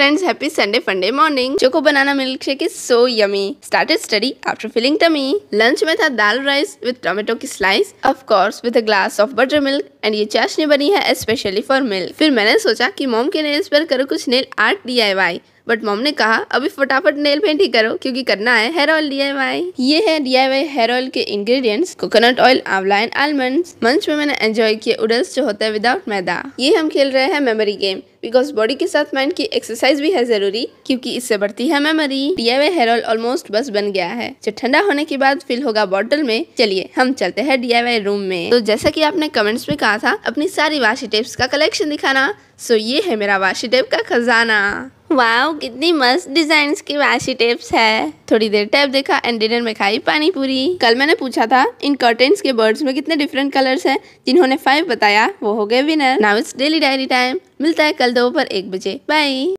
friends happy Sunday funday morning choco banana milk shake is so yummy started study after filling tummy lunch में था dal rice with tomato की slice of course with a glass of butter milk and ये चाशनी बनी है specially for milk फिर मैंने सोचा की मोम के नेल्स पर करो कुछ nail art why but mom ने कहा अभी फटाफट नेल पेंट ही करो क्योंकि करना है हेयर ऑयल डी ये है डी हेयर ऑयल के ingredients coconut oil amla and almond मंच में मैंने एंजॉय किए उडल्स जो होते हैं विदाउट मैदा ये हम खेल रहे हैं मेमोरी गेम बिकॉज बॉडी के साथ माइंड की एक्सरसाइज भी है जरूरी क्योंकि इससे बढ़ती है memory D I hair oil almost बस बन गया है जो ठंडा होने के बाद फिल होगा बॉटल में चलिए हम चलते हैं डी आई रूम में तो जैसा की आपने कमेंट्स में कहा था अपनी सारी वाशी टेप्स का कलेक्शन दिखाना सो ये है मेरा वाशी टेप का खजाना वाह कितनी मस्त डिजाइन की वाशी टेप्स है थोड़ी देर टाइप देखा एंड डिनर में खाई पानी पूरी कल मैंने पूछा था इन कर्टन के बर्ड्स में कितने डिफरेंट कलर्स हैं जिन्होंने फाइव बताया वो हो गए winner now it's daily diary time मिलता है कल दोपहर एक बजे बाय